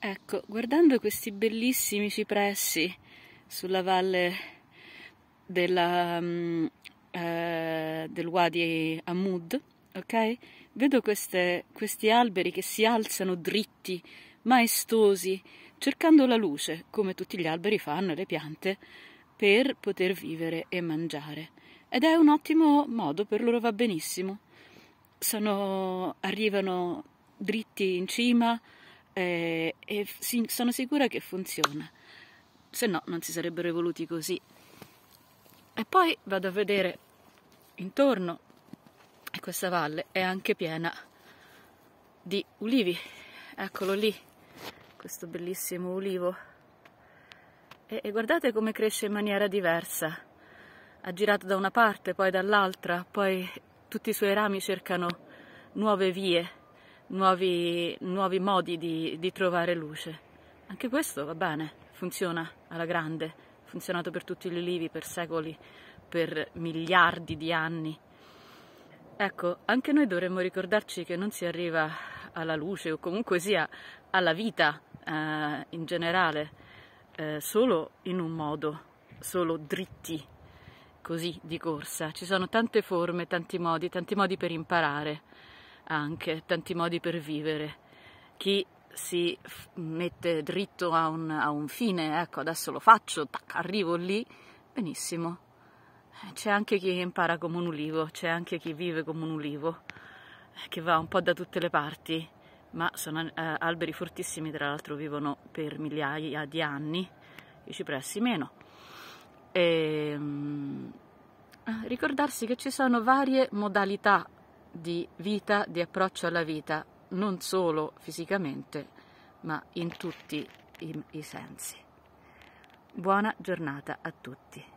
Ecco, guardando questi bellissimi cipressi sulla valle della, um, eh, del Wadi Amud, ok? Vedo queste, questi alberi che si alzano dritti, maestosi, cercando la luce, come tutti gli alberi fanno, le piante, per poter vivere e mangiare. Ed è un ottimo modo, per loro va benissimo. Sono, arrivano dritti in cima, eh, e sono sicura che funziona, se no non si sarebbero evoluti così. E poi vado a vedere intorno e questa valle è anche piena di ulivi, eccolo lì, questo bellissimo ulivo. E, e guardate come cresce in maniera diversa, ha girato da una parte, poi dall'altra, poi tutti i suoi rami cercano nuove vie nuovi, nuovi modi di, di trovare luce. Anche questo va bene, funziona alla grande, ha funzionato per tutti gli olivi, per secoli, per miliardi di anni. Ecco, anche noi dovremmo ricordarci che non si arriva alla luce o comunque sia alla vita eh, in generale eh, solo in un modo, solo dritti, così di corsa. Ci sono tante forme, tanti modi, tanti modi per imparare anche, tanti modi per vivere. Chi si mette dritto a un, a un fine, ecco adesso lo faccio, tac, arrivo lì, benissimo. C'è anche chi impara come un ulivo, c'è anche chi vive come un ulivo, che va un po' da tutte le parti, ma sono eh, alberi fortissimi, tra l'altro vivono per migliaia di anni, i cipressi meno. E, ehm, ricordarsi che ci sono varie modalità di vita, di approccio alla vita, non solo fisicamente, ma in tutti i, i sensi. Buona giornata a tutti.